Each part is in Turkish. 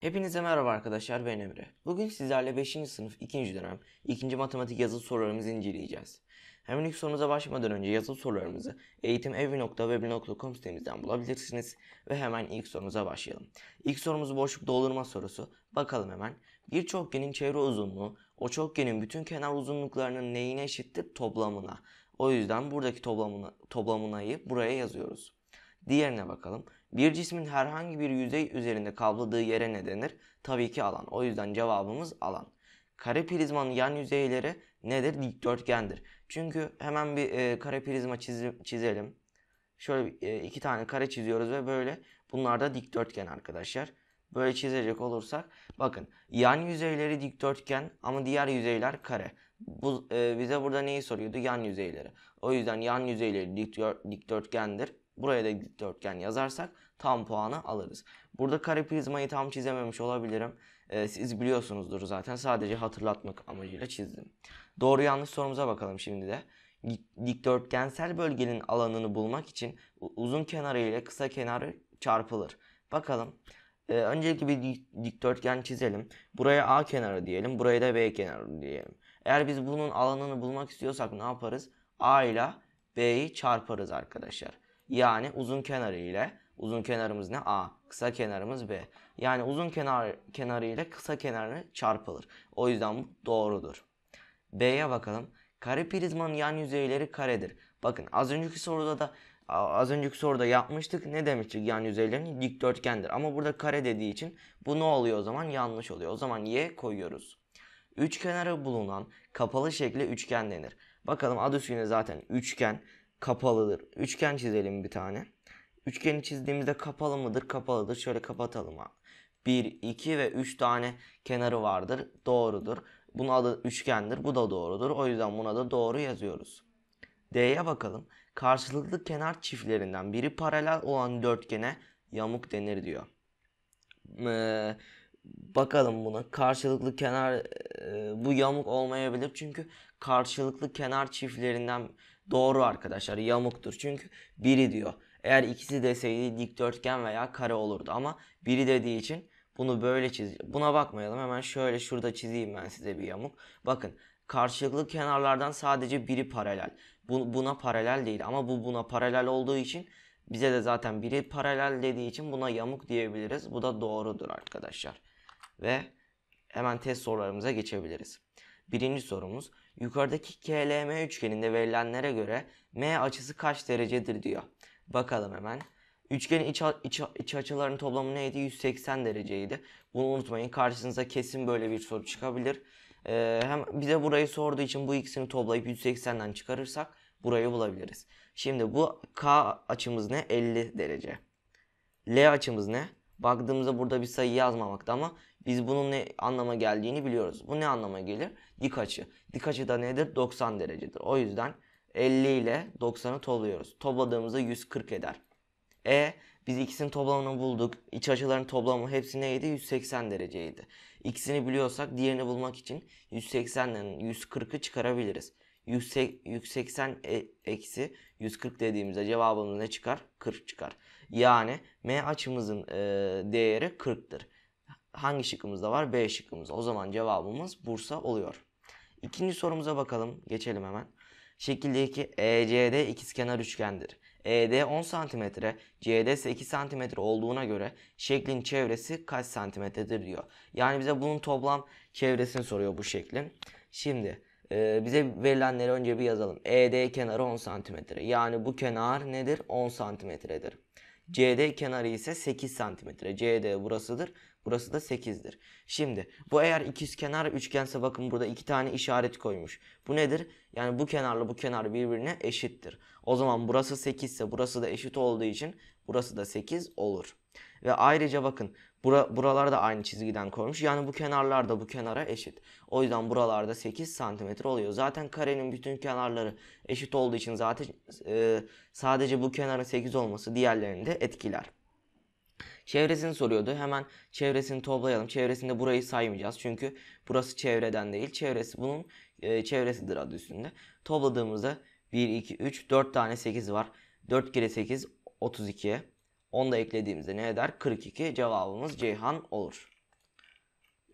Hepinize merhaba arkadaşlar ben Emre. Bugün sizlerle 5. sınıf 2. dönem 2. matematik yazılı sorularımızı inceleyeceğiz. Hemen ilk sorunuza başlamadan önce yazılı sorularımızı eğitimevi.web.com sitemizden bulabilirsiniz ve hemen ilk sorumuza başlayalım. İlk sorumuz boşluk doldurma sorusu. Bakalım hemen. Bir çokgenin çevre uzunluğu o çokgenin bütün kenar uzunluklarının neyine eşittir? Toplamına. O yüzden buradaki toplamına, toplamınayı buraya yazıyoruz. Diğerine bakalım. Bir cismin herhangi bir yüzey üzerinde kapladığı yere ne denir? Tabii ki alan. O yüzden cevabımız alan. Kare prizmanın yan yüzeyleri nedir? Dikdörtgendir. Çünkü hemen bir e, kare prizma çiz çizelim. Şöyle e, iki tane kare çiziyoruz ve böyle bunlar da dikdörtgen arkadaşlar. Böyle çizecek olursak bakın yan yüzeyleri dikdörtgen ama diğer yüzeyler kare. Bu e, bize burada neyi soruyordu? Yan yüzeyleri. O yüzden yan yüzeyleri dikdörtgendir. Buraya da dikdörtgen yazarsak tam puanı alırız. Burada kare prizmayı tam çizememiş olabilirim. Ee, siz biliyorsunuzdur zaten. Sadece hatırlatmak amacıyla çizdim. Doğru yanlış sorumuza bakalım şimdi de. Dikdörtgensel bölgenin alanını bulmak için uzun kenarı ile kısa kenarı çarpılır. Bakalım. Ee, öncelikle bir dikdörtgen çizelim. Buraya A kenarı diyelim. Buraya da B kenarı diyelim. Eğer biz bunun alanını bulmak istiyorsak ne yaparız? A ile B'yi çarparız arkadaşlar. Yani uzun kenarı ile uzun kenarımız ne? A. Kısa kenarımız B. Yani uzun kenar kenarı ile kısa kenarı çarpılır. O yüzden bu doğrudur. B'ye bakalım. Kare prizmanın yan yüzeyleri karedir. Bakın az önceki soruda da az önceki soruda yapmıştık. Ne demiştik? Yan yüzeylerin dikdörtgendir. Ama burada kare dediği için bu ne oluyor o zaman? Yanlış oluyor. O zaman y koyuyoruz. Üç kenarı bulunan kapalı şekli üçgen denir. Bakalım adı üstünde zaten üçgen kapalıdır. Üçgen çizelim bir tane. Üçgeni çizdiğimizde kapalı mıdır? Kapalıdır. Şöyle kapatalım abi. 1, 2 ve 3 tane kenarı vardır. Doğrudur. Bunun adı üçgendir. Bu da doğrudur. O yüzden buna da doğru yazıyoruz. D'ye bakalım. Karşılıklı kenar çiftlerinden biri paralel olan dörtgene yamuk denir diyor. Ee, bakalım bunu. Karşılıklı kenar bu yamuk olmayabilir çünkü karşılıklı kenar çiftlerinden doğru arkadaşlar yamuktur. Çünkü biri diyor. Eğer ikisi deseydi dikdörtgen veya kare olurdu ama biri dediği için bunu böyle çiz. Buna bakmayalım. Hemen şöyle şurada çizeyim ben size bir yamuk. Bakın karşılıklı kenarlardan sadece biri paralel. Bu, buna paralel değil ama bu buna paralel olduğu için bize de zaten biri paralel dediği için buna yamuk diyebiliriz. Bu da doğrudur arkadaşlar. Ve hemen test sorularımıza geçebiliriz. Birinci sorumuz yukarıdaki KLM üçgeninde verilenlere göre M açısı kaç derecedir diyor. Bakalım hemen. Üçgenin iç, iç, iç açılarının toplamı neydi? 180 dereceydi. Bunu unutmayın. Karşınıza kesin böyle bir soru çıkabilir. Ee, hem bize burayı sorduğu için bu ikisini toplayıp 180'den çıkarırsak burayı bulabiliriz. Şimdi bu K açımız ne? 50 derece. L açımız ne? Baktığımızda burada bir sayı yazmamakta ama biz bunun ne anlama geldiğini biliyoruz. Bu ne anlama gelir? Dik açı. Dik açı da nedir? 90 derecedir. O yüzden 50 ile 90'ı topluyoruz. Topladığımızda 140 eder. E biz ikisinin toplamını bulduk. İç açıların toplamı hepsi neydi? 180 dereceydi. İkisini biliyorsak diğerini bulmak için 180'den 140'ı çıkarabiliriz. 180 e, eksi 140 dediğimizde cevabımız ne çıkar? 40 çıkar. Yani M açımızın e, değeri 40'tır hangi şıkkımızda var? B şıkkımızda. O zaman cevabımız Bursa oluyor. İkinci sorumuza bakalım. Geçelim hemen. Şekildeki ECD ikizkenar üçgendir. ED 10 cm, CD 8 cm olduğuna göre şeklin çevresi kaç santimetredir diyor. Yani bize bunun toplam çevresini soruyor bu şeklin. Şimdi e, bize verilenleri önce bir yazalım. ED kenarı 10 cm. Yani bu kenar nedir? 10 cm'dir. CD kenarı ise 8 santimetre. CD burasıdır. Burası da 8'dir. Şimdi bu eğer ikiz kenar üçgense bakın burada iki tane işaret koymuş. Bu nedir? Yani bu kenarla bu kenar birbirine eşittir. O zaman burası 8 ise burası da eşit olduğu için burası da 8 olur. Ve ayrıca bakın Bura, buralarda aynı çizgiden koymuş. Yani bu kenarlar da bu kenara eşit. O yüzden buralarda 8 santimetre oluyor. Zaten karenin bütün kenarları eşit olduğu için zaten e, sadece bu kenarın 8 olması diğerlerini de etkiler. Çevresini soruyordu. Hemen çevresini toplayalım. Çevresinde burayı saymayacağız. Çünkü burası çevreden değil. Çevresi bunun e, çevresidir adı üstünde. Topladığımızda 1, 2, 3, 4 tane 8 var. 4 kere 8, 32. 10 da eklediğimizde ne eder? 42 cevabımız Ceyhan olur.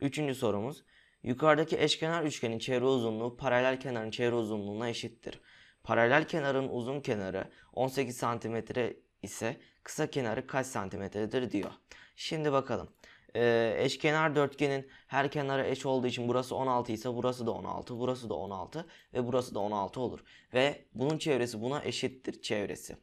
Üçüncü sorumuz. Yukarıdaki eşkenar üçgenin çevre uzunluğu paralel kenarın çevre uzunluğuna eşittir. Paralel kenarın uzun kenarı 18 cm ise kısa kenarı kaç santimetredir diyor. Şimdi bakalım. Ee, eşkenar dörtgenin her kenarı eş olduğu için burası 16 ise burası da 16, burası da 16 ve burası da 16 olur. Ve bunun çevresi buna eşittir çevresi.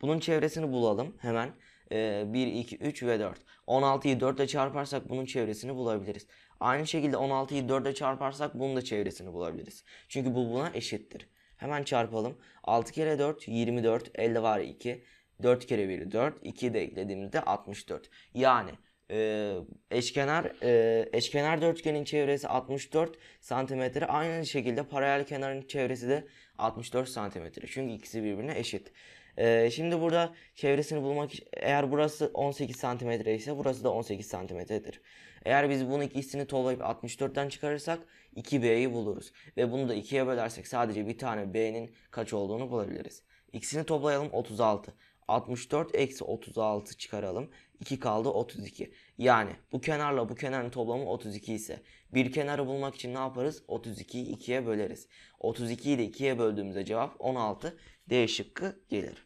Bunun çevresini bulalım hemen e, 1, 2, 3 ve 4. 16'yı 4 ile çarparsak bunun çevresini bulabiliriz. Aynı şekilde 16'yı 4 ile çarparsak bunun da çevresini bulabiliriz. Çünkü bu buna eşittir. Hemen çarpalım. 6 kere 4 24, 50 var 2. 4 kere 1 4, 2'yi de eklediğimizde 64. Yani e, eşkenar e, eşkenar dörtgenin çevresi 64 santimetre. Aynı şekilde paralel kenarın çevresi de 64 santimetre. Çünkü ikisi birbirine eşit. Ee, şimdi burada çevresini bulmak eğer burası 18 santimetre ise burası da 18 santimetredir. Eğer biz bunu ikisini toplayıp 64'ten çıkarırsak 2B'yi buluruz. Ve bunu da 2'ye bölersek sadece bir tane B'nin kaç olduğunu bulabiliriz. İkisini toplayalım 36. 64 eksi 36 çıkaralım. 2 kaldı 32. Yani bu kenarla bu kenarın toplamı 32 ise bir kenarı bulmak için ne yaparız? 32'yi 2'ye böleriz. 32'yi de 2'ye böldüğümüzde cevap 16 D şıkkı gelir.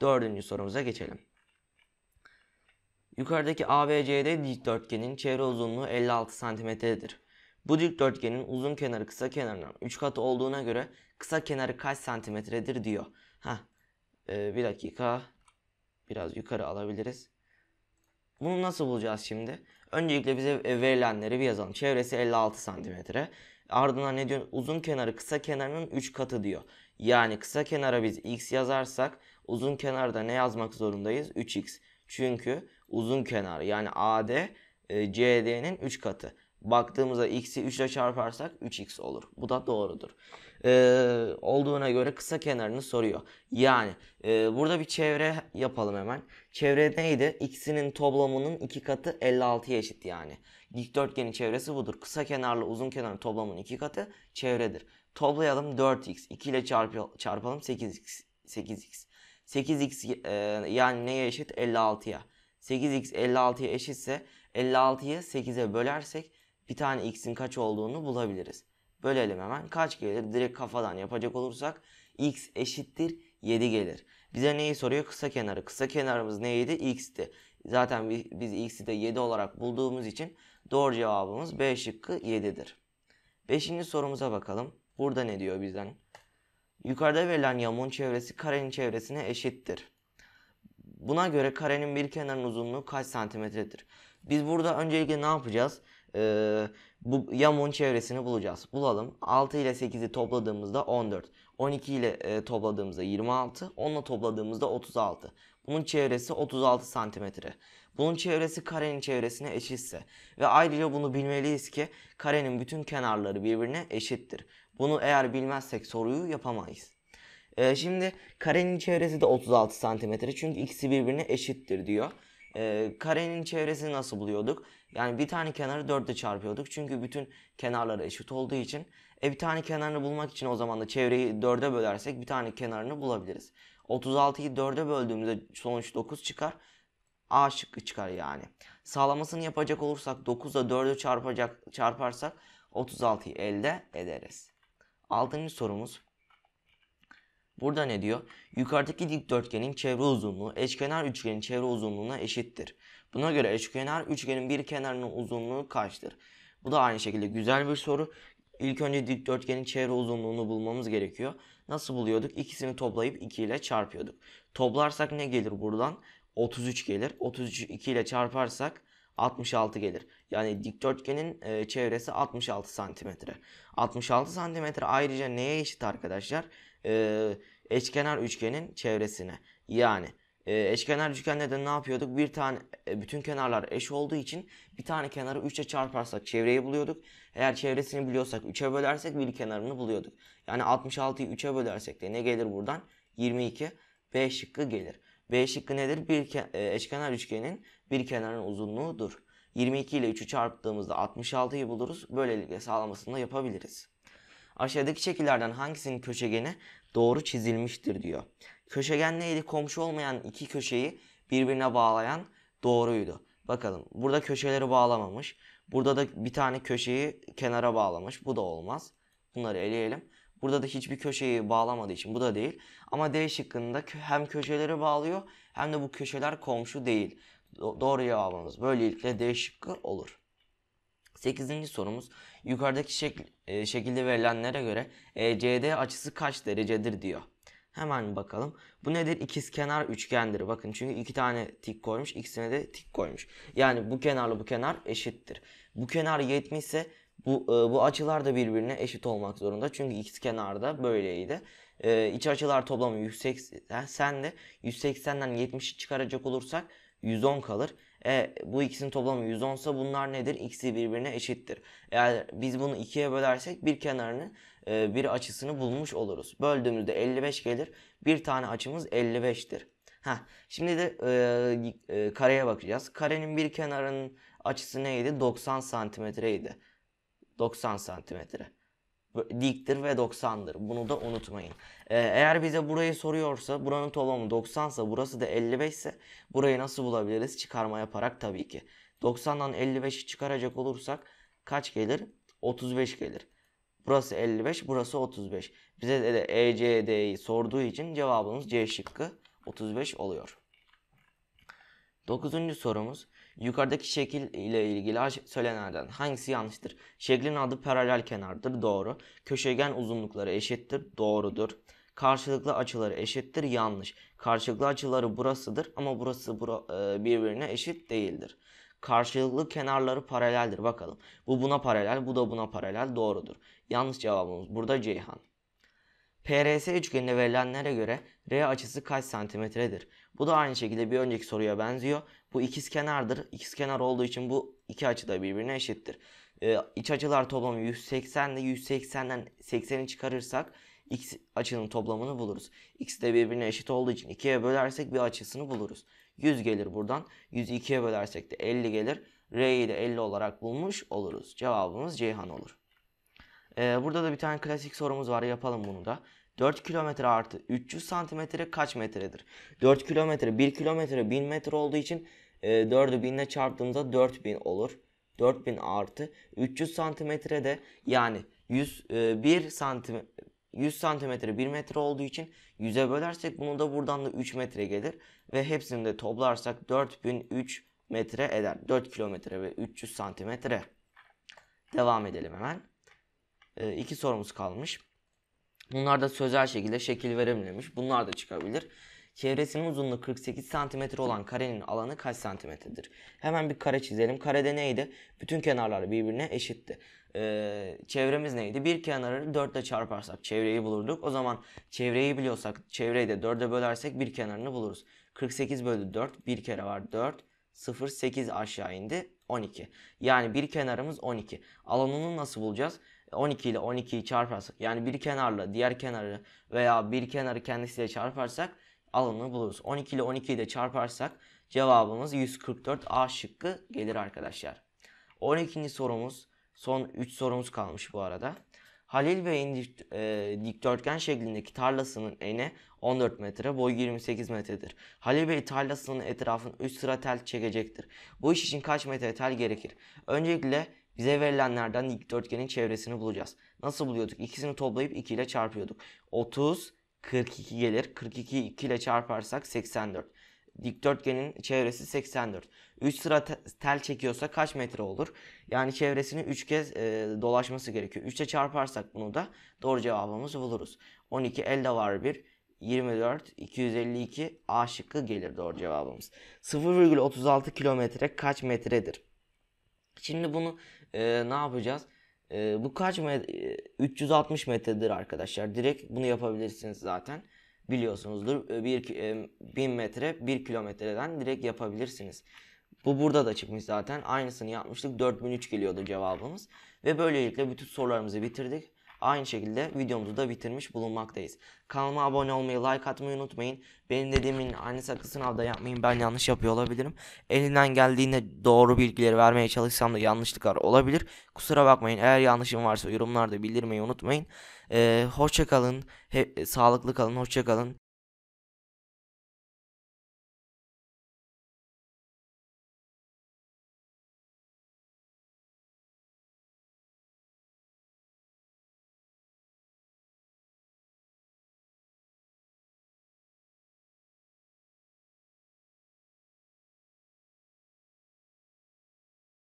Dördüncü sorumuza geçelim. Yukarıdaki ABCD dikdörtgenin çevre uzunluğu 56 cm'dir. Bu dikdörtgenin uzun kenarı kısa kenarından 3 katı olduğuna göre kısa kenarı kaç santimetredir diyor. Ha, ee, bir dakika biraz yukarı alabiliriz. Bunu nasıl bulacağız şimdi? Öncelikle bize verilenleri bir yazalım. Çevresi 56 santimetre. Ardından ne diyor? Uzun kenarı kısa kenarının 3 katı diyor. Yani kısa kenara biz x yazarsak uzun kenarda ne yazmak zorundayız? 3x. Çünkü uzun kenar yani AD e, CD'nin 3 katı. Baktığımızda x'i 3 ile çarparsak 3x olur. Bu da doğrudur. Ee, olduğuna göre kısa kenarını soruyor. Yani e, burada bir çevre yapalım hemen. Çevre neydi? x'inin toplamının 2 katı 56'ya eşit yani. Dikdörtgenin çevresi budur. Kısa kenarlı uzun kenarın toplamının 2 katı çevredir. Toplayalım 4x. 2 ile çarp çarpalım 8x. 8x. 8x e, yani neye eşit? 56'ya. 8x 56'ya eşitse 56'yı 8'e bölersek bir tane x'in kaç olduğunu bulabiliriz. Bölelim hemen. Kaç gelir? Direkt kafadan yapacak olursak x eşittir 7 gelir. Bize neyi soruyor? Kısa kenarı. Kısa kenarımız neydi? x'ti. Zaten biz x'i de 7 olarak bulduğumuz için doğru cevabımız B şıkkı 7'dir. Beşinci sorumuza bakalım. Burada ne diyor bizden? Yukarıda verilen yamuğun çevresi karenin çevresine eşittir. Buna göre karenin bir kenarının uzunluğu kaç santimetredir? Biz burada öncelikle ne yapacağız? Ee, bu yamuğun çevresini bulacağız. Bulalım. 6 ile 8'i topladığımızda 14. 12 ile e, topladığımızda 26. 10 ile topladığımızda 36. Bunun çevresi 36 santimetre. Bunun çevresi karenin çevresine eşitse ve ayrıca bunu bilmeliyiz ki karenin bütün kenarları birbirine eşittir. Bunu eğer bilmezsek soruyu yapamayız. Ee, şimdi karenin çevresi de 36 santimetre çünkü ikisi birbirine eşittir diyor. Ee, karenin çevresini nasıl buluyorduk? Yani bir tane kenarı 4 çarpıyorduk çünkü bütün kenarları eşit olduğu için. E bir tane kenarını bulmak için o zaman da çevreyi 4'e bölersek bir tane kenarını bulabiliriz. 36'yı 4'e böldüğümüzde sonuç 9 çıkar. A şıkkı çıkar yani. Sağlamasını yapacak olursak 9'a 4'ü çarpacak, çarparsak 36'yı elde ederiz. Altıncı sorumuz. Burada ne diyor? Yukarıdaki dikdörtgenin çevre uzunluğu eşkenar üçgenin çevre uzunluğuna eşittir. Buna göre eşkenar üçgenin bir kenarının uzunluğu kaçtır? Bu da aynı şekilde güzel bir soru. İlk önce dikdörtgenin çevre uzunluğunu bulmamız gerekiyor. Nasıl buluyorduk? İkisini toplayıp 2 ile çarpıyorduk. Toplarsak ne gelir buradan? 33 gelir. 33 2 ile çarparsak 66 gelir. Yani dikdörtgenin e, çevresi 66 santimetre. 66 santimetre ayrıca neye eşit arkadaşlar? E, eşkenar üçgenin çevresine. Yani e, eşkenar üçgende de ne yapıyorduk? Bir tane e, bütün kenarlar eş olduğu için bir tane kenarı 3'e çarparsak çevreyi buluyorduk. Eğer çevresini biliyorsak 3'e bölersek bir kenarını buluyorduk. Yani 66'yı 3'e bölersek de ne gelir buradan? 22 B şıkkı gelir. B şıkkı nedir? Bir e, eşkenar üçgenin bir kenarın uzunluğudur. 22 ile 3'ü çarptığımızda 66'yı buluruz. Böylelikle sağlamasını da yapabiliriz. Aşağıdaki şekillerden hangisinin köşegeni doğru çizilmiştir diyor. Köşegen neydi? Komşu olmayan iki köşeyi birbirine bağlayan doğruydu. Bakalım burada köşeleri bağlamamış. Burada da bir tane köşeyi kenara bağlamış. Bu da olmaz. Bunları eleyelim. Burada da hiçbir köşeyi bağlamadığı için bu da değil. Ama D şıkkında hem köşeleri bağlıyor hem de bu köşeler komşu değil. Do doğru cevabımız böylelikle D şıkkı olur. 8. sorumuz yukarıdaki şekl e, şekilde verilenlere göre ECD açısı kaç derecedir diyor. Hemen bakalım. Bu nedir? İkiz kenar üçgendir. Bakın çünkü iki tane tik koymuş. ikisine de tik koymuş. Yani bu kenarla bu kenar eşittir. Bu kenar 70 ise bu, e, bu açılar da birbirine eşit olmak zorunda. Çünkü x kenarda böyleydi. E, iç açılar toplamı 180 Sen de 180'den 70'i çıkaracak olursak 110 kalır. E, bu ikisinin toplamı 110 ise bunlar nedir? İkisi birbirine eşittir. Yani biz bunu ikiye bölersek bir kenarını e, bir açısını bulmuş oluruz. Böldüğümüzde 55 gelir. Bir tane açımız 55'tir. Heh, şimdi de e, e, kareye bakacağız. Karenin bir kenarının açısı neydi? 90 santimetreydi. 90 santimetre. Diktir ve 90'dır. Bunu da unutmayın. Ee, eğer bize burayı soruyorsa buranın toplamı 90 ise burası da 55 ise burayı nasıl bulabiliriz? Çıkarma yaparak tabii ki. 90'dan 55'i çıkaracak olursak kaç gelir? 35 gelir. Burası 55, burası 35. Bize de ECD'yi sorduğu için cevabımız C şıkkı 35 oluyor. Dokuzuncu sorumuz. Yukarıdaki şekil ile ilgili söylenenlerden hangisi yanlıştır? Şeklin adı paralel kenardır. Doğru. Köşegen uzunlukları eşittir. Doğrudur. Karşılıklı açıları eşittir. Yanlış. Karşılıklı açıları burasıdır ama burası bura, e, birbirine eşit değildir. Karşılıklı kenarları paraleldir. Bakalım. Bu buna paralel, bu da buna paralel. Doğrudur. Yanlış cevabımız burada Ceyhan. PRS üçgeninde verilenlere göre R açısı kaç santimetredir? Bu da aynı şekilde bir önceki soruya benziyor. Bu ikizkenardır. İkizkenar olduğu için bu iki açı da birbirine eşittir. Ee, iç açılar toplamı 180 ile 180'den 80'i çıkarırsak x açının toplamını buluruz. x de birbirine eşit olduğu için 2'ye bölersek bir açısını buluruz. 100 gelir buradan. 100'ü 2'ye bölersek de 50 gelir. R'yi de 50 olarak bulmuş oluruz. Cevabımız Ceyhan olur. Ee, burada da bir tane klasik sorumuz var yapalım bunu da. 4 kilometre artı 300 santimetre kaç metredir? 4 kilometre 1 kilometre 1000 metre olduğu için e, 4'ü 1000 ile çarptığımızda 4000 olur. 4000 artı 300 santimetre de yani 100, e, 1 santim 100 santimetre 1 metre olduğu için 100'e bölersek bunu da buradan da 3 metre gelir. Ve hepsini de toplarsak 4003 metre eder. 4 kilometre ve 300 santimetre. Devam edelim hemen e, iki sorumuz kalmış. Bunlar da sözel şekilde şekil verememiş. Bunlar da çıkabilir. Çevresinin uzunluğu 48 cm olan karenin alanı kaç santimetredir? Hemen bir kare çizelim. Karede neydi? Bütün kenarlar birbirine eşitti. Ee, çevremiz neydi? Bir kenarı 4 ile çarparsak çevreyi bulurduk. O zaman çevreyi biliyorsak çevreyi de 4'e bölersek bir kenarını buluruz. 48 bölü 4 bir kere var 4. 0, 8 aşağı indi 12. Yani bir kenarımız 12. Alanını nasıl bulacağız? 12 ile 12'yi çarparsak yani bir kenarla diğer kenarı veya bir kenarı kendisiyle çarparsak alanını buluruz. 12 ile 12'yi de çarparsak cevabımız 144 A şıkkı gelir arkadaşlar. 12. sorumuz son 3 sorumuz kalmış bu arada. Halil Bey'in e, dikdörtgen şeklindeki tarlasının eni 14 metre, boyu 28 metredir. Halil Bey tarlasının etrafını 3 sıra tel çekecektir. Bu iş için kaç metre tel gerekir? Öncelikle bize verilenlerden dikdörtgenin çevresini bulacağız. Nasıl buluyorduk? İkisini toplayıp 2 ile çarpıyorduk. 30, 42 gelir. 42'yi 2 ile çarparsak 84. Dikdörtgenin çevresi 84. 3 sıra tel çekiyorsa kaç metre olur? Yani çevresini 3 kez e, dolaşması gerekiyor. 3'e çarparsak bunu da doğru cevabımızı buluruz. 12 elde var 1. 24 252 A şıkkı gelir doğru cevabımız. 0,36 kilometre kaç metredir? Şimdi bunu e, ne yapacağız? E, bu kaç metre? 360 metredir arkadaşlar. Direkt bunu yapabilirsiniz zaten. Biliyorsunuzdur. 1 ee, e, 1000 metre 1 kilometreden direkt yapabilirsiniz. Bu burada da çıkmış zaten. Aynısını yapmıştık. 4003 geliyordu cevabımız. Ve böylelikle bütün sorularımızı bitirdik. Aynı şekilde videomuzu da bitirmiş bulunmaktayız. Kanalıma abone olmayı, like atmayı unutmayın. Benim dediğimin aynı sakın sınavda yapmayın. Ben yanlış yapıyor olabilirim. Elinden geldiğinde doğru bilgileri vermeye çalışsam da yanlışlıklar olabilir. Kusura bakmayın. Eğer yanlışım varsa yorumlarda bildirmeyi unutmayın. Ee, hoşça kalın. He, sağlıklı kalın. Hoşça kalın.